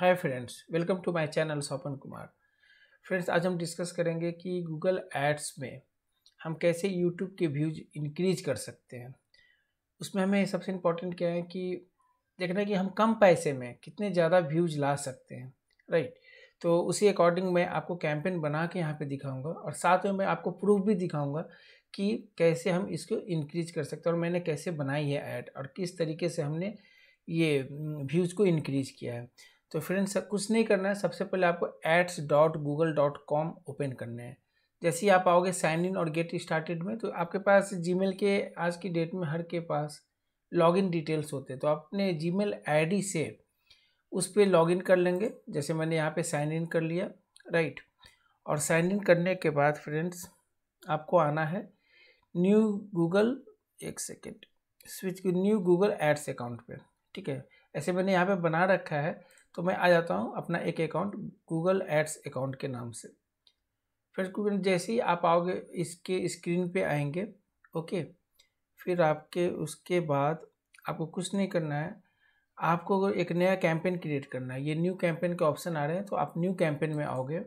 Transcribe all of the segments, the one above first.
Hi friends welcome to my channel Sopan Kumar friends आज हम discuss करेंगे कि गूगल एड्स में हम कैसे यूट्यूब के व्यूज इंक्रीज कर सकते हैं उसमें हमें सबसे इम्पोर्टेंट क्या है कि देखना कि हम कम पैसे में कितने ज़्यादा व्यूज ला सकते हैं राइट तो उसी अकॉर्डिंग मैं आपको कैंपेन बना के यहाँ पे दिखाऊंगा और साथ में मैं आपको प्रूफ भी दिखाऊंगा कि कैसे हम इसको इंक्रीज कर सकते हैं और मैंने कैसे बनाई है ऐड और किस तरीके से हमने ये व्यूज़ mm, को इंक्रीज किया है तो फ्रेंड्स कुछ नहीं करना है सबसे पहले आपको ads dot Google dot com open करने हैं जैसे ही आप आओगे साइन इन और गेट स्टार्टेड में तो आपके पास जीमेल के आज की डेट में हर के पास लॉगिन डिटेल्स होते हैं तो अपने जीमेल आईडी से उस पर लॉगिन कर लेंगे जैसे मैंने यहाँ पे साइन इन कर लिया राइट और साइन इन करने के बाद फ्रेंड्स आपको आना है न्यू गूगल एक second switch new Google ads account पर ठीक है ऐसे मैंने यहाँ पर बना रखा है तो मैं आ जाता हूँ अपना एक अकाउंट गूगल एड्स अकाउंट के नाम से फ्रेंड्स गूगल जैसे ही आप आओगे इसके स्क्रीन पे आएंगे ओके फिर आपके उसके बाद आपको कुछ नहीं करना है आपको एक नया कैंपेन क्रिएट करना है ये न्यू कैंपेन के ऑप्शन आ रहे हैं तो आप न्यू कैंपेन में आओगे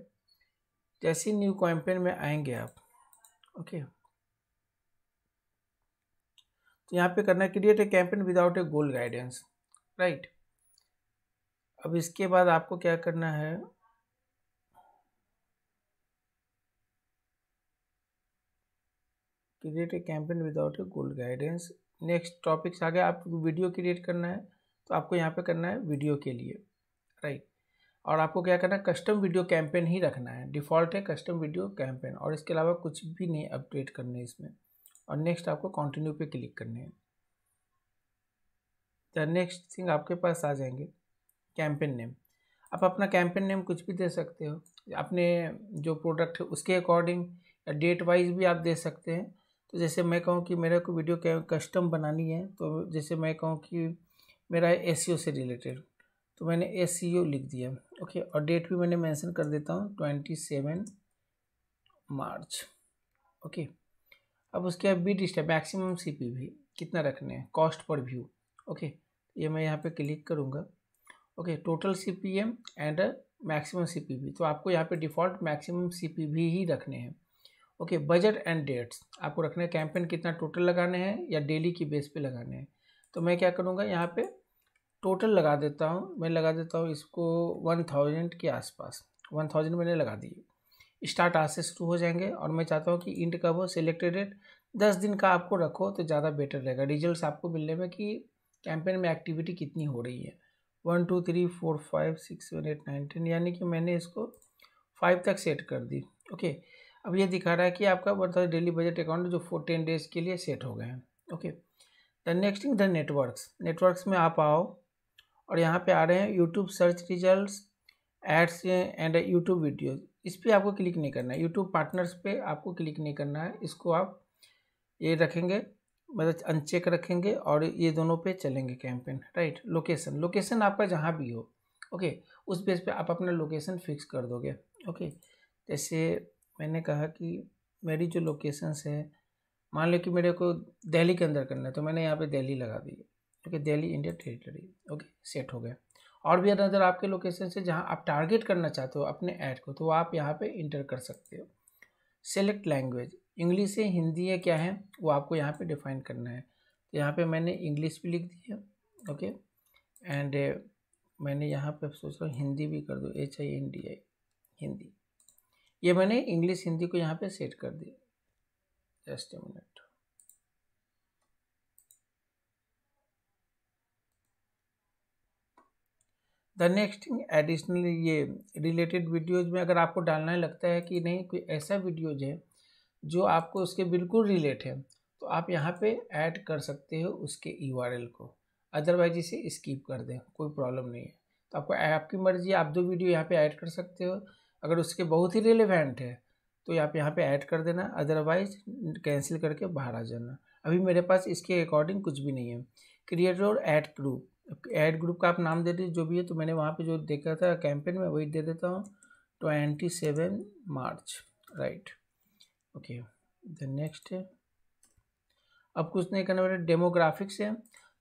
जैसे ही न्यू कैंपेन में आएंगे आप ओके तो यहाँ पे करना है create a campaign without a goal guidance right अब इसके बाद आपको क्या करना है create a campaign without a goal guidance next topics आ गया आपको वीडियो क्रिएट करना है तो आपको यहाँ पे करना है वीडियो के लिए राइट और आपको क्या करना है कस्टम वीडियो कैंपेन ही रखना है डिफ़ॉल्ट है कस्टम वीडियो कैंपेन और इसके अलावा कुछ भी नहीं अपडेट करने है इसमें और नेक्स्ट आपको कंटिन्यू पे क्लिक करने हैं द नेक्स्ट थिंग आपके पास आ जाएंगे कैंपेन नेम आप अपना कैंपेन नेम कुछ भी दे सकते हो अपने जो प्रोडक्ट है उसके अकॉर्डिंग या डेट वाइज भी आप दे सकते हैं तो जैसे मैं कहूँ कि मेरे को वीडियो कस्टम बनानी है तो जैसे मैं कहूँ कि मेरा एस e से रिलेटेड तो मैंने एस e लिख दिया ओके और डेट भी मैंने मैंसन कर देता हूँ ट्वेंटी सेवन मार्च ओके अब उसके बाद B step maximum C P भी कितना रखना है कॉस्ट पर व्यू ओके ये मैं यहाँ पे क्लिक करूँगा okay total C P M and maximum C P तो आपको यहाँ पे डिफ़ॉल्ट मैक्सिमम सी पी ही रखने हैं ओके बजट एंड डेट्स आपको रखने हैं कैंपेन कितना टोटल लगाने हैं या डेली की बेस पे लगाने हैं तो मैं क्या करूँगा यहाँ पे टोटल लगा देता हूँ मैं लगा देता हूँ इसको वन थाउजेंड के आसपास वन थाउजेंड मैंने लगा दिए स्टार्ट आज से शुरू हो जाएंगे और मैं चाहता हूँ कि इंट कब हो सिलेक्टेड डेट दस दिन का आपको रखो तो ज़्यादा बेटर रहेगा रिजल्ट आपको मिलने में कि कैंपेन में एक्टिविटी कितनी हो रही है one two three four five six seven eight nine ten यानी कि मैंने इसको फाइव तक सेट कर दी ओके अब ये दिखा रहा है कि आपका बता डेली बजट अकाउंट जो फोर टेन डेज के लिए सेट हो गए हैं okay the next thing the networks networks में आप आओ और यहाँ पे आ रहे हैं YouTube search result ads and YouTube videos इस पर आपको क्लिक नहीं करना है यूट्यूब पार्टनर्स पे आपको क्लिक नहीं करना है इसको आप ये रखेंगे मतलब अनचेक रखेंगे और ये दोनों पे चलेंगे कैंपेन राइट लोकेशन लोकेशन आपका जहाँ भी हो ओके उस बेस पे आप अपना लोकेशन फिक्स कर दोगे ओके जैसे मैंने कहा कि मेरी जो लोकेशंस है मान लो कि मेरे को दिल्ली के अंदर करना है तो मैंने यहाँ पे दिल्ली लगा दी okay Delhi India territory okay set हो गया और भी अदर आपके लोकेशन से जहाँ आप टारगेट करना चाहते हो अपने ऐड को तो आप यहाँ पर इंटर कर सकते हो सेलेक्ट लैंग्वेज इंग्लिश है हिंदी है क्या है वो आपको यहाँ पे डिफाइन करना है तो यहाँ पे मैंने इंग्लिश भी लिख दी है ओके एंड uh, मैंने यहाँ पे सोच रहा हूँ हिंदी भी कर दो H I N D I Hindi ये मैंने इंग्लिश हिंदी को यहाँ पे सेट कर दिया just a minute the next thing additional ये रिलेटेड वीडियोज में अगर आपको डालना लगता है कि नहीं कोई ऐसा वीडियोज है जो आपको उसके बिल्कुल रिलेट है तो आप यहाँ पे ऐड कर सकते हो उसके ई को अदरवाइज इसे स्कीप कर दें कोई प्रॉब्लम नहीं है तो आपको आपकी मर्जी आप दो वीडियो यहाँ पे ऐड कर सकते हो अगर उसके बहुत ही रिलेवेंट है तो आप यहाँ पे ऐड कर देना अदरवाइज कैंसिल करके बाहर आ जाना अभी मेरे पास इसके अकॉर्डिंग कुछ भी नहीं है क्रिएटर और ऐड ग्रुप ऐड ग्रुप का आप नाम दे दीजिए जो भी है तो मैंने वहाँ पर जो देखा था कैंपेन में वही दे देता हूँ twenty seven March right okay then next है अब कुछ नहीं करना मेरे डेमोग्राफिक्स है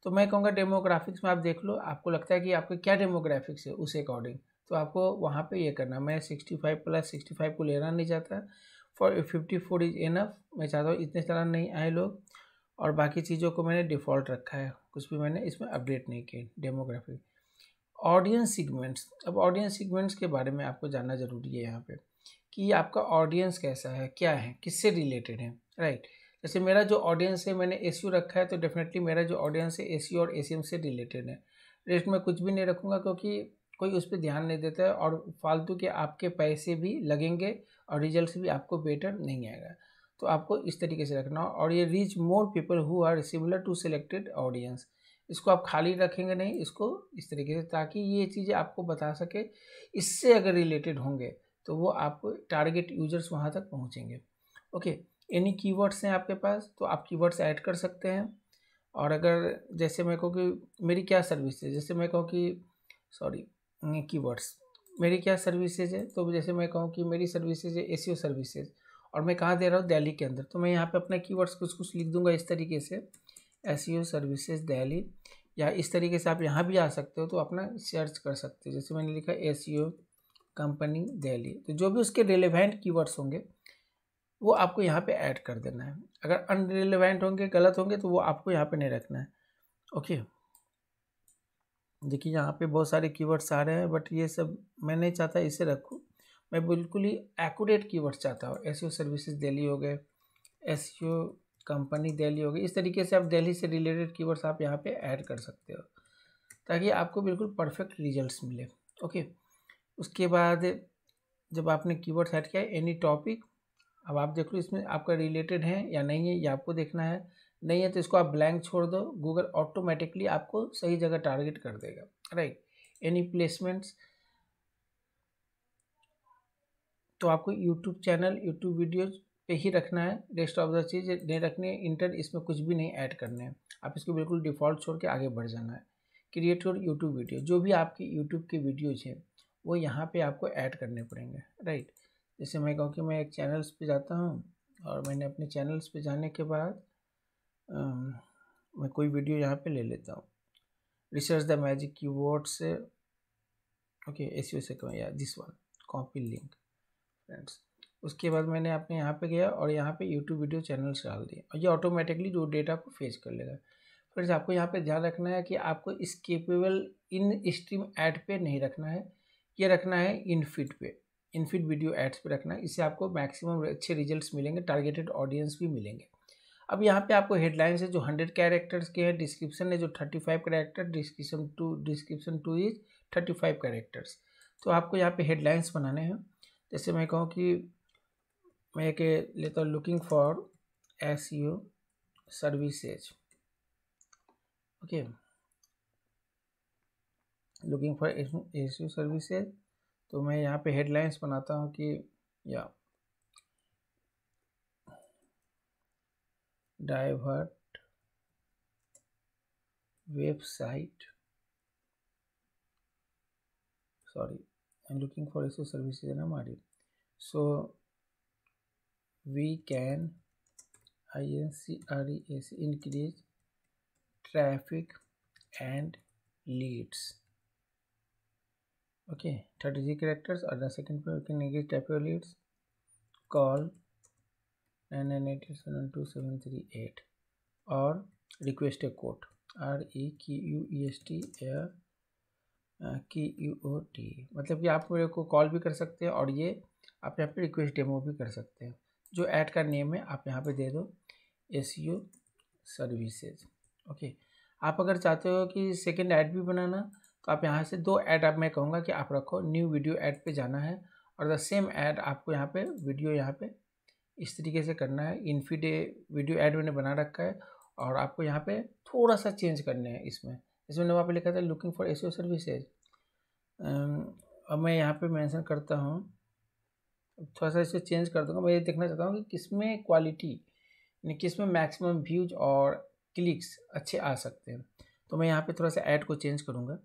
तो मैं कहूँगा डेमोग्राफिक्स में आप देख लो आपको लगता है कि आपके क्या डेमोग्राफिक्स है उस अकॉर्डिंग तो आपको वहाँ पे ये करना मैं sixty five plus sixty five को लेना नहीं चाहता for fifty four is enough मैं चाहता हूँ इतने सारा नहीं आए लोग और बाकी चीज़ों को मैंने डिफ़ॉल्ट रखा है कुछ भी मैंने इसमें अपडेट नहीं किए डेमोग्राफिक ऑडियंस सीगमेंट्स अब ऑडियंस सीगमेंट्स के बारे में आपको जानना ज़रूरी है यहाँ पर कि आपका ऑडियंस कैसा है क्या है किससे रिलेटेड है राइट right. जैसे मेरा जो ऑडियंस है मैंने ए रखा है तो डेफिनेटली मेरा जो ऑडियंस है ए और ए से रिलेटेड है रेट में कुछ भी नहीं रखूँगा क्योंकि कोई उस पर ध्यान नहीं देता है और फालतू के आपके पैसे भी लगेंगे और रिजल्ट भी आपको बेटर नहीं आएगा तो आपको इस तरीके से रखना और ये reach more people who are similar to selected audience इसको आप खाली रखेंगे नहीं इसको इस तरीके से ताकि ये चीज़ें आपको बता सके इससे अगर रिलेटेड होंगे तो वो आपको टारगेट यूजर्स वहाँ तक पहुँचेंगे ओके एनी कीवर्ड्स हैं आपके पास तो आप कीवर्ड्स ऐड कर सकते हैं और अगर जैसे मैं कहूँ कि मेरी क्या सर्विस है जैसे मैं कहूँ कि सॉरी कीवर्ड्स मेरी क्या सर्विसेज है तो जैसे मैं कहूँ कि मेरी सर्विसेज है एसीओ सर्विसेज और मैं कहाँ दे रहा हूँ दिल्ली के अंदर तो मैं यहाँ पे अपने कीवर्ड्स कुछ कुछ लिख दूंगा इस तरीके से एसीओ सर्विसेज e दिल्ली या इस तरीके से आप यहाँ भी आ सकते हो तो अपना सर्च कर सकते हो जैसे मैंने लिखा एसीओ कंपनी दिल्ली तो जो भी उसके रिलेवेंट कीवर्ड्स होंगे वो आपको यहाँ पे ऐड कर देना है अगर अनरिलेवेंट होंगे गलत होंगे तो वो आपको यहाँ पे नहीं रखना है ओके देखिए यहाँ पे बहुत सारे कीवर्ड्स आ रहे हैं बट ये सब मैं नहीं चाहता इसे रखूँ मैं बिल्कुल ही एकूरेट की चाहता हूँ एस सर्विसेज e दिल्ली हो गए एस कंपनी e दिल्ली हो गई इस तरीके से आप दिल्ली से रिलेटेड कीवर्ड्स आप यहाँ पे ऐड कर सकते हो ताकि आपको बिल्कुल परफेक्ट रिजल्ट्स मिले ओके उसके बाद जब आपने कीवर्ड सेट किया एनी टॉपिक अब आप देख लो इसमें आपका रिलेटेड है या नहीं है या आपको देखना है नहीं है तो इसको आप ब्लैंक छोड़ दो गूगल ऑटोमेटिकली आपको सही जगह टारगेट कर देगा राइट एनी प्लेसमेंट्स तो आपको यूट्यूब चैनल यूट्यूब वीडियोज पे ही रखना है रेस्ट ऑफ द चीज़ नहीं रखनी है इंटर इसमें कुछ भी नहीं ऐड करने हैं आप इसको बिल्कुल डिफ़ॉल्ट छोड़ के आगे बढ़ जाना है क्रिएट यूट्यूब वीडियो जो भी आपकी यूट्यूब के वीडियोज़ हैं वो यहाँ पे आपको ऐड करने पड़ेंगे राइट जैसे मैं कहूँ कि मैं एक चैनल्स पे जाता हूँ और मैंने अपने चैनल्स पे जाने के बाद मैं कोई वीडियो यहाँ पे ले लेता हूँ research the magic keyword से ओके एस e से कहूँ या this one copy link friends उसके बाद मैंने अपने यहाँ पे गया और यहाँ पे यूट्यूब वीडियो चैनल्स डाल दिए और ये ऑटोमेटिकली जो डेटा को फेस कर लेगा फ्रेंड्स आपको यहाँ पे ध्यान रखना है कि आपको इस केपेबल इन स्ट्रीम ऐड पे नहीं रखना है ये रखना है इनफिट पे इनफिट वीडियो एड्स पे रखना है इससे आपको मैक्सिमम अच्छे रिजल्ट्स मिलेंगे टारगेटेड ऑडियंस भी मिलेंगे अब यहाँ पे आपको हेडलाइंस है जो हंड्रेड कैरेक्टर्स के हैं डिस्क्रिप्शन है जो thirty five character description two description two is thirty five characters तो आपको यहाँ पे हेडलाइंस बनाने हैं जैसे मैं कहूँ कि मैं एक लेता हूँ looking for S U services okay looking for S U services तो मैं यहाँ पे हेडलाइंस बनाता हूँ कि या divert website sorry I am looking for U services ना मारी so we can I N C R E S increase traffic and leads okay 33 characters or the second way we can engage typo leads call 9987278 or request a quote r e q u e s t a uh, q u o t मतलब कि आप मेरे को call भी कर सकते हैं और ये आप यहाँ पे रिक्वेस्ट डेमो भी कर सकते हैं जो ऐड का नेम है आप यहाँ पे दे दो एस यू सर्विसेज ओके आप अगर चाहते हो कि सेकेंड ऐड भी बनाना तो आप यहाँ से दो ऐड आप मैं कहूँगा कि आप रखो न्यू वीडियो ऐड पे जाना है और द सेम ऐड आपको यहाँ पे वीडियो यहाँ पे इस तरीके से करना है इनफीडे वीडियो ऐड मैंने बना रखा है और आपको यहाँ पे थोड़ा सा चेंज करने हैं इसमें जैसे मैंने वहाँ पर लिखा था लुकिंग फॉर एस सर्विसेज अब मैं यहाँ पर मैंसन करता हूँ थोड़ा सा इसे चेंज कर दूँगा मैं ये देखना चाहता हूँ कि किस में क्वालिटी यानी किस में मैक्सिमम व्यूज और क्लिक्स अच्छे आ सकते हैं तो मैं यहाँ पे थोड़ा सा ऐड को चेंज करूँगा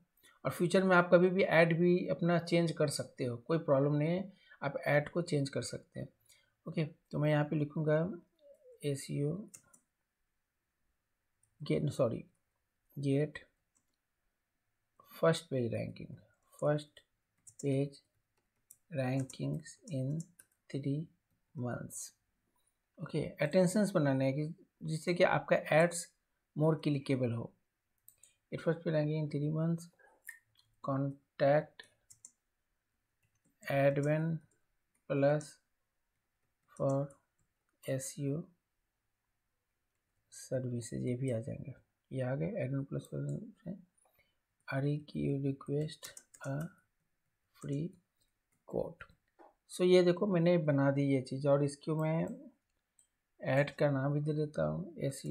और फ्यूचर में आप कभी भी ऐड भी अपना चेंज कर सकते हो कोई प्रॉब्लम नहीं है आप ऐड को चेंज कर सकते हैं ओके तो मैं यहाँ पे लिखूँगा A C O get sorry get first page ranking first page rankings in three months okay attentions बनाने हैं कि जिससे कि आपका एड्स मोर क्लिकेबल हो it first page ranking in three months contact admin plus for SEO services ये भी आ जाएंगे ये आ गए एडन प्लस आर की request a free code so ये देखो मैंने बना दी ये चीज़ और इसको मैं ऐड का नाम भी दे देता हूँ एस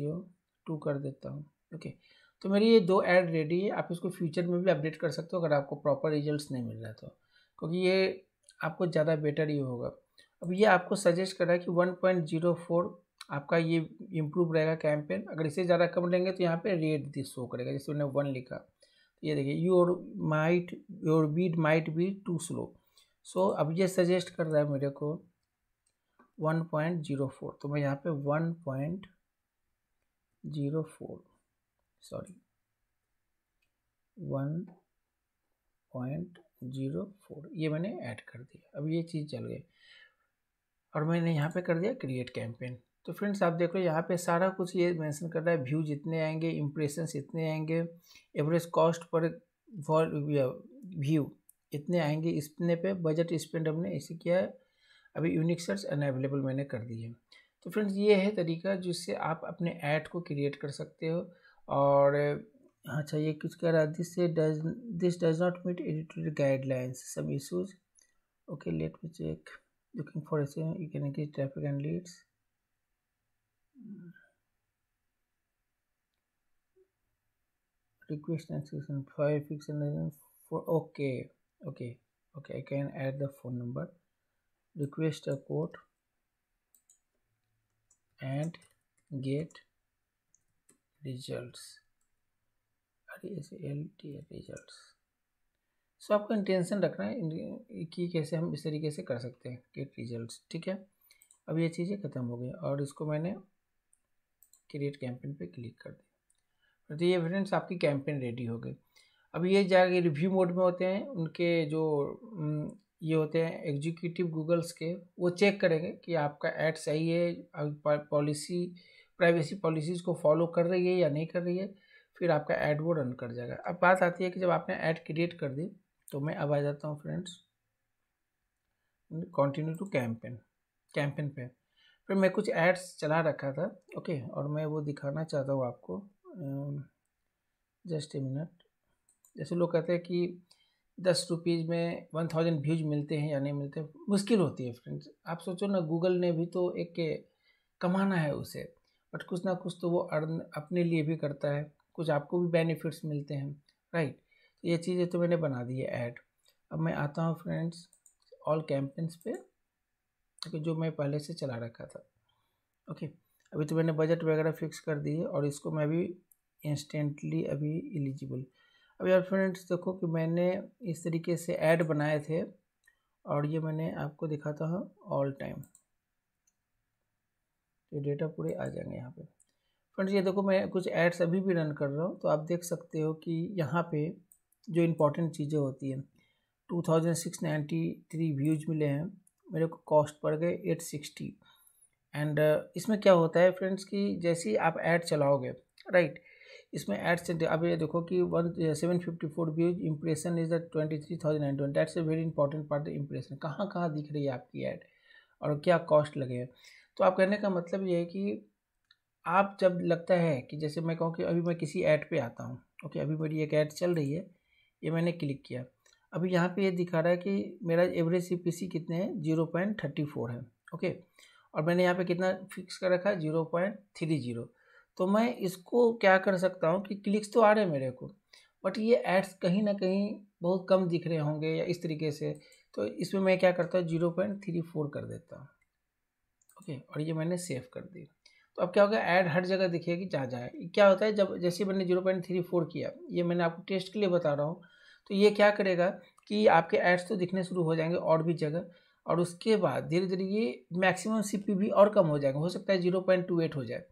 टू कर देता हूँ ओके okay. तो मेरी ये दो ऐड रेडी है आप इसको फ्यूचर में भी अपडेट कर सकते हो अगर आपको प्रॉपर रिजल्ट्स नहीं मिल रहा तो क्योंकि ये आपको ज़्यादा बेटर ही होगा अब ये आपको सजेस्ट कर रहा है कि 1.04 आपका ये इम्प्रूव रहेगा कैंपेन अगर इससे ज़्यादा कम लेंगे तो यहाँ पे रेट दिस शो करेगा जैसे उन्होंने वन लिखा तो ये देखिए your might your bid might be too slow so अब ये सजेस्ट कर रहा है मेरे को फोर तो मैं यहाँ पे फोर sorry 1.04 ये मैंने ऐड कर दिया अब ये चीज़ चल गई और मैंने यहाँ पे कर दिया क्रिएट कैंपेन तो फ्रेंड्स आप देख लो यहाँ पे सारा कुछ ये मेंशन कर रहा है व्यूज इतने आएंगे इम्प्रेशंस इतने आएंगे एवरेज कॉस्ट पर व्यू इतने आएंगे इतने पे बजट स्पेंड हमने इसे किया है अभी यूनिक सर्च अनअवेलेबल मैंने कर दी है तो फ्रेंड्स ये है तरीका जिससे आप अपने ऐड को क्रिएट कर सकते हो और अच्छा ये कुछ कह रहा है this this does not meet editorial guidelines सब issues okay let me check looking for a you can get traffic and leads request and five for okay okay okay I can add the phone number request a code and get results L T results so आपको intention रखना है कि कैसे हम इस तरीके से कर सकते हैं गेट रिजल्ट्स ठीक है अब ये चीज़ें ख़त्म हो गई और इसको मैंने क्रिएट कैंपेन पे क्लिक कर दिया तो ये फ्रेंड्स आपकी कैंपेन रेडी हो गई अब ये जाके रिव्यू मोड में होते हैं उनके जो ये होते हैं एग्जीक्यूटिव गूगल्स के वो चेक करेंगे कि आपका एड सही है पॉलिसी प्राइवेसी पॉलिसीज़ को फॉलो कर रही है या नहीं कर रही है फिर आपका ऐड वो रन कर जाएगा अब बात आती है कि जब आपने ऐड क्रिएट कर दी तो मैं अब आ जाता हूँ friends continue to campaign campaign पे फिर मैं कुछ एड्स चला रखा था ओके और मैं वो दिखाना चाहता हूँ आपको जस्ट ए मिनट जैसे लोग कहते हैं कि दस रुपीज़ में वन थाउजेंड व्यूज मिलते हैं या नहीं मिलते मुश्किल होती है फ्रेंड्स आप सोचो ना गूगल ने भी तो एक कमाना है उसे बट कुछ ना कुछ तो वो अर्न अपने लिए भी करता है कुछ आपको भी बेनिफिट्स मिलते हैं राइट तो ये चीज़ें तो मैंने बना दी है ऐड अब मैं आता हूँ फ्रेंड्स ऑल कैंपेन्स पे तो जो मैं पहले से चला रखा था ओके अभी तो मैंने बजट वगैरह फिक्स कर दिए और इसको मैं अभी इंस्टेंटली अभी एलिजिबल अब यार फ्रेंड्स देखो कि मैंने इस तरीके से ऐड बनाए थे और ये मैंने आपको दिखाता हूँ ऑल टाइम ये डेटा पूरे आ जाएंगे यहाँ पे फ्रेंड्स ये देखो मैं कुछ एड्स अभी भी रन कर रहा हूँ तो आप देख सकते हो कि यहाँ पे जो इम्पोर्टेंट चीज़ें होती हैं 2693 व्यूज मिले हैं मेरे को कॉस्ट पड़ गए एट एंड uh, इसमें क्या होता है फ्रेंड्स कि जैसे ही आप ऐड चलाओगे राइट इसमें एड्स अब ये देखो कि one seven fifty four views impression is the twenty three thousand and twenty that's a very important part the impression कहाँ कहाँ दिख रही है आपकी ऐड और क्या कॉस्ट लगे तो आप कहने का मतलब ये है कि आप जब लगता है कि जैसे मैं कहूँ कि अभी मैं किसी ऐड पे आता हूँ ओके अभी मेरी एक ऐड चल रही है ये मैंने क्लिक किया अभी यहाँ पे ये दिखा रहा है कि मेरा एवरेज सी कितने हैं जीरो पॉइंट थर्टी फोर है ओके और मैंने यहाँ पे कितना फिक्स कर रखा है जीरो पॉइंट थ्री जीरो तो मैं इसको क्या कर सकता हूँ कि क्लिक्स तो आ रहे हैं मेरे को बट ये एड्स कहीं ना कहीं बहुत कम दिख रहे होंगे या इस तरीके से तो इसमें मैं क्या करता हूँ जीरो पॉइंट थ्री फोर कर देता हूँ ओके और ये मैंने सेव कर दी तो अब क्या होगा ऐड हर जगह दिखेगी जहाँ जाए क्या होता है जब जैसे मैंने जीरो पॉइंट थ्री फोर किया ये मैंने आपको टेस्ट के लिए बता रहा हूँ तो ये क्या करेगा कि आपके एड्स तो दिखने शुरू हो जाएंगे और भी जगह और उसके बाद धीरे धीरे ये मैक्सिमम सी भी और कम हो जाएगा हो सकता है जीरो पॉइंट टू एट हो जाए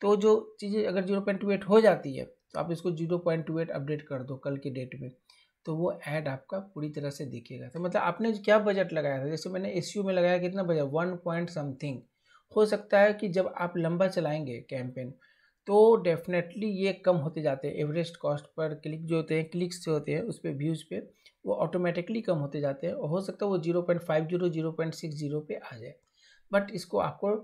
तो जो चीज़ें अगर जीरो पॉइंट टू एट हो जाती है तो आप इसको zero point two eight update कर दो कल के डेट में तो वो ऐड आपका पूरी तरह से दिखेगा तो मतलब आपने क्या बजट लगाया था जैसे मैंने एस में लगाया कितना बजट वन पॉइंट समथिंग हो सकता है कि जब आप लंबा चलाएंगे कैंपेन तो डेफिनेटली ये कम होते जाते हैं एवरेस्ट कॉस्ट पर क्लिक जो होते हैं क्लिक्स जो होते हैं उस पर व्यूज़ पे वो ऑटोमेटिकली कम होते जाते हैं और हो सकता है वो zero point five zero zero point six zero पर आ जाए बट इसको आपको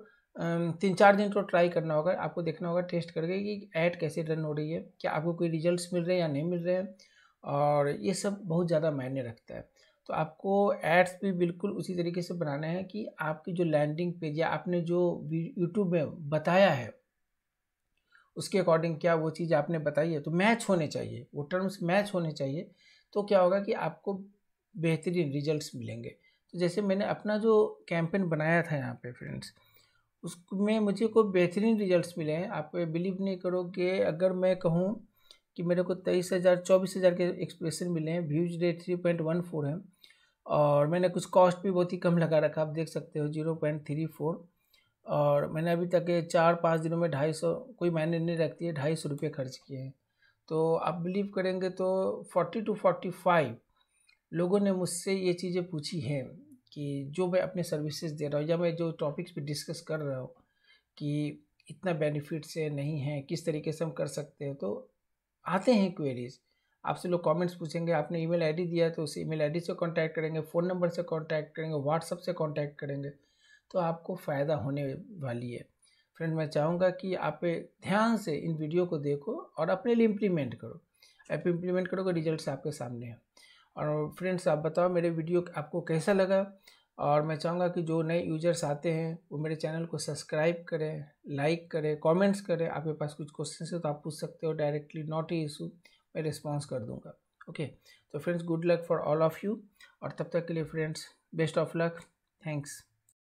तीन चार दिन तो ट्राई करना होगा आपको देखना होगा टेस्ट करके कि ऐड कैसे रन हो रही है क्या आपको कोई रिजल्ट मिल रहे हैं या नहीं मिल रहे हैं और ये सब बहुत ज़्यादा मायने रखता है तो आपको एड्स भी बिल्कुल उसी तरीके से बनाना है कि आपकी जो लैंडिंग पेज या आपने जो यूट्यूब में बताया है उसके अकॉर्डिंग क्या वो चीज़ आपने बताई है तो मैच होने चाहिए वो टर्म्स मैच होने चाहिए तो क्या होगा कि आपको बेहतरीन रिजल्ट्स मिलेंगे तो जैसे मैंने अपना जो कैंपेन बनाया था यहाँ पे फ्रेंड्स उसमें मुझे को बेहतरीन रिजल्ट्स मिले हैं आप बिलीव नहीं करोगे अगर मैं कहूँ कि मेरे को तेईस हज़ार चौबीस हज़ार के एक्सप्रेशन मिले हैं views rate three point one four है और मैंने कुछ कॉस्ट भी बहुत ही कम लगा रखा आप देख सकते हो जीरो पॉइंट थ्री फोर और मैंने अभी तक चार पाँच दिनों में ढाई सौ कोई मायने नहीं रखती है ढाई सौ रुपये खर्च किए हैं तो आप बिलीव करेंगे तो फोर्टी टू फोर्टी फाइव लोगों ने मुझसे ये चीज़ें पूछी हैं कि जो मैं अपने सर्विसेज दे रहा हूँ या मैं जो टॉपिक्स भी डिस्कस कर रहा हूँ कि इतना बेनिफिट्स है नहीं है किस तरीके से हम कर सकते हैं तो आते हैं क्वेरीज आपसे लोग कमेंट्स पूछेंगे आपने ईमेल आईडी दिया तो उस ईमेल आईडी से कांटेक्ट करेंगे फ़ोन नंबर से कांटेक्ट करेंगे व्हाट्सअप से कांटेक्ट करेंगे तो आपको फ़ायदा होने वाली है फ्रेंड मैं चाहूँगा कि आप ध्यान से इन वीडियो को देखो और अपने लिए इम्प्लीमेंट करो आप इम्प्लीमेंट करोगे रिजल्ट आपके सामने हैं और फ्रेंड्स आप बताओ मेरे वीडियो आपको कैसा लगा और मैं चाहूँगा कि जो नए यूजर्स आते हैं वो मेरे चैनल को सब्सक्राइब करें लाइक करें कमेंट्स करें आपके पास कुछ क्वेश्चन है तो आप पूछ सकते हो डायरेक्टली नॉट ही इशू मैं रिस्पॉन्स कर दूँगा ओके तो friends good luck for all of you और तब तक के लिए friends best of luck thanks